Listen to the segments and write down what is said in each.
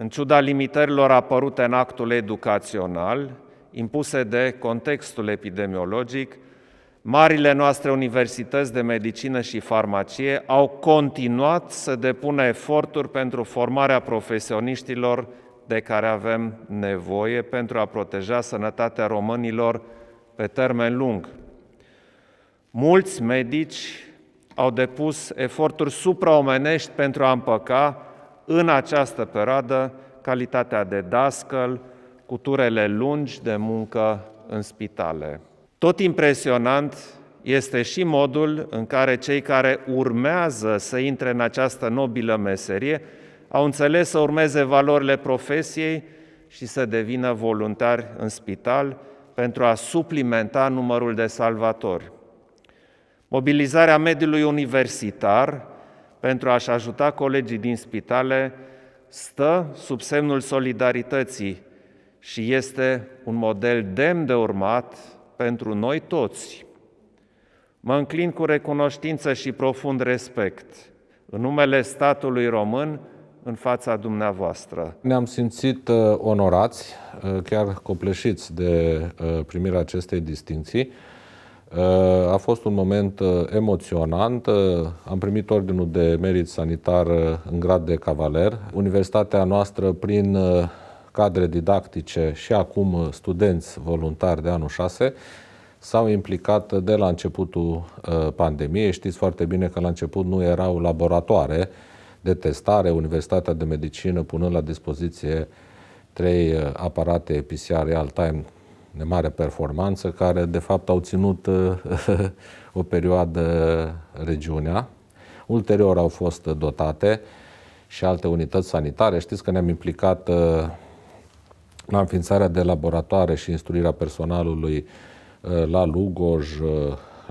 în ciuda limitărilor apărute în actul educațional, impuse de contextul epidemiologic, marile noastre universități de medicină și farmacie au continuat să depună eforturi pentru formarea profesioniștilor de care avem nevoie pentru a proteja sănătatea românilor pe termen lung. Mulți medici au depus eforturi supraomenești pentru a împăca în această perioadă calitatea de dascăl, cu turele lungi de muncă în spitale. Tot impresionant este și modul în care cei care urmează să intre în această nobilă meserie au înțeles să urmeze valorile profesiei și să devină voluntari în spital pentru a suplimenta numărul de salvatori. Mobilizarea mediului universitar pentru a-și ajuta colegii din spitale stă sub semnul solidarității și este un model demn de urmat pentru noi toți. Mă înclin cu recunoștință și profund respect în numele statului român în fața dumneavoastră. Ne-am simțit uh, onorați, uh, chiar copleșiți de uh, primirea acestei distinții. Uh, a fost un moment uh, emoționant. Uh, am primit ordinul de merit sanitar în grad de cavaler. Universitatea noastră, prin cadre didactice și acum studenți voluntari de anul 6, s-au implicat de la începutul pandemiei. Știți foarte bine că la început nu erau laboratoare de testare, Universitatea de Medicină punând la dispoziție trei aparate PCR real-time de mare performanță, care de fapt au ținut uh, o perioadă regiunea. Ulterior au fost dotate și alte unități sanitare. Știți că ne-am implicat uh, la înființarea de laboratoare și instruirea personalului uh, la Lugoj,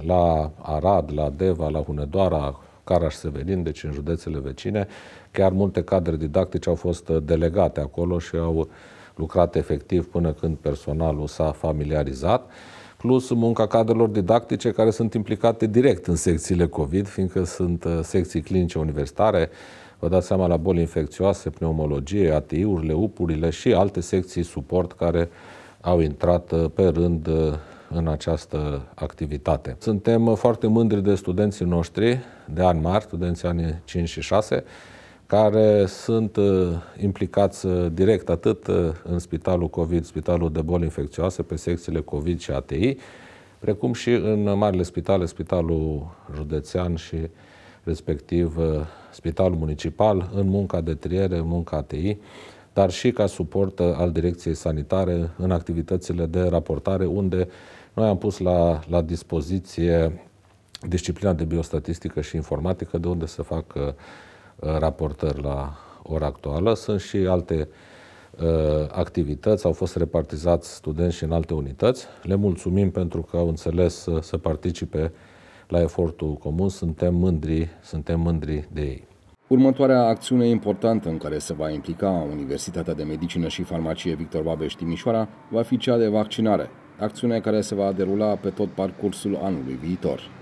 la Arad, la Deva, la Hunedoara, Caraș-Severin, deci în județele vecine. Chiar multe cadre didactice au fost delegate acolo și au lucrat efectiv până când personalul s-a familiarizat, plus munca cadrelor didactice care sunt implicate direct în secțiile COVID, fiindcă sunt uh, secții clinice universitare, vă dați seama la boli infecțioase, pneumologie, ATI-urile, UP-urile și alte secții suport care au intrat uh, pe rând uh, în această activitate. Suntem foarte mândri de studenții noștri de an mari, studenții anii 5 și 6, care sunt uh, implicați uh, direct atât uh, în Spitalul COVID, Spitalul de Boli Infecțioase, pe secțiile COVID și ATI, precum și în marile spitale, Spitalul Județean și respectiv Spitalul Municipal, în munca de triere, în munca ATI, dar și ca suport al direcției sanitare în activitățile de raportare, unde noi am pus la, la dispoziție disciplina de biostatistică și informatică, de unde se fac raportări la ora actuală. Sunt și alte uh, activități, au fost repartizați studenți și în alte unități. Le mulțumim pentru că au înțeles să, să participe la efortul comun. Suntem mândri, suntem mândri de ei. Următoarea acțiune importantă în care se va implica Universitatea de Medicină și Farmacie Victor Babeș Timișoara va fi cea de vaccinare, acțiune care se va derula pe tot parcursul anului viitor.